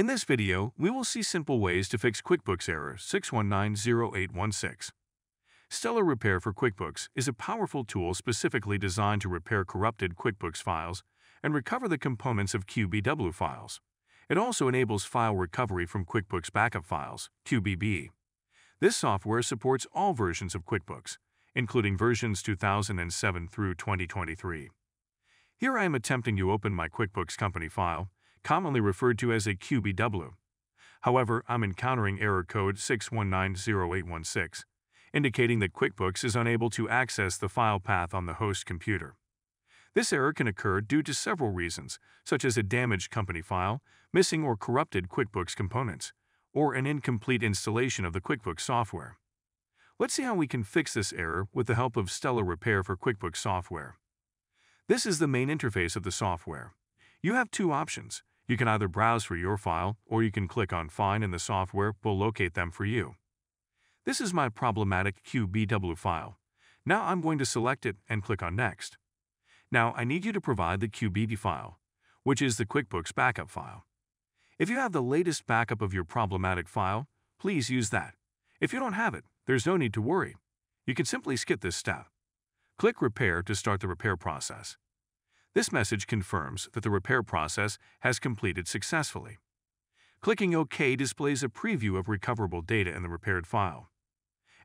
In this video, we will see simple ways to fix QuickBooks error 6190816. Stellar Repair for QuickBooks is a powerful tool specifically designed to repair corrupted QuickBooks files and recover the components of QBW files. It also enables file recovery from QuickBooks Backup Files QBB. This software supports all versions of QuickBooks, including versions 2007 through 2023. Here I am attempting to open my QuickBooks company file, commonly referred to as a QBW. However, I'm encountering error code 6190816, indicating that QuickBooks is unable to access the file path on the host computer. This error can occur due to several reasons, such as a damaged company file, missing or corrupted QuickBooks components, or an incomplete installation of the QuickBooks software. Let's see how we can fix this error with the help of Stellar Repair for QuickBooks software. This is the main interface of the software. You have two options, you can either browse for your file or you can click on Find and the software will locate them for you. This is my problematic QBW file. Now I'm going to select it and click on Next. Now I need you to provide the QBD file, which is the QuickBooks backup file. If you have the latest backup of your problematic file, please use that. If you don't have it, there's no need to worry. You can simply skip this step. Click Repair to start the repair process. This message confirms that the repair process has completed successfully. Clicking OK displays a preview of recoverable data in the repaired file.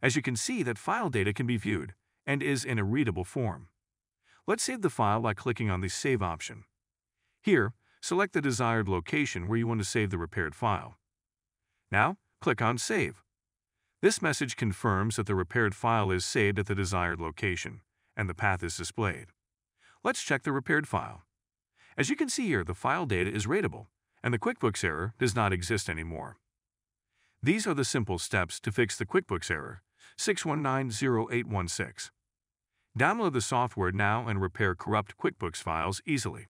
As you can see that file data can be viewed and is in a readable form. Let's save the file by clicking on the Save option. Here, select the desired location where you want to save the repaired file. Now, click on Save. This message confirms that the repaired file is saved at the desired location, and the path is displayed. Let's check the repaired file. As you can see here, the file data is readable, and the QuickBooks error does not exist anymore. These are the simple steps to fix the QuickBooks error 6190816. Download the software now and repair corrupt QuickBooks files easily.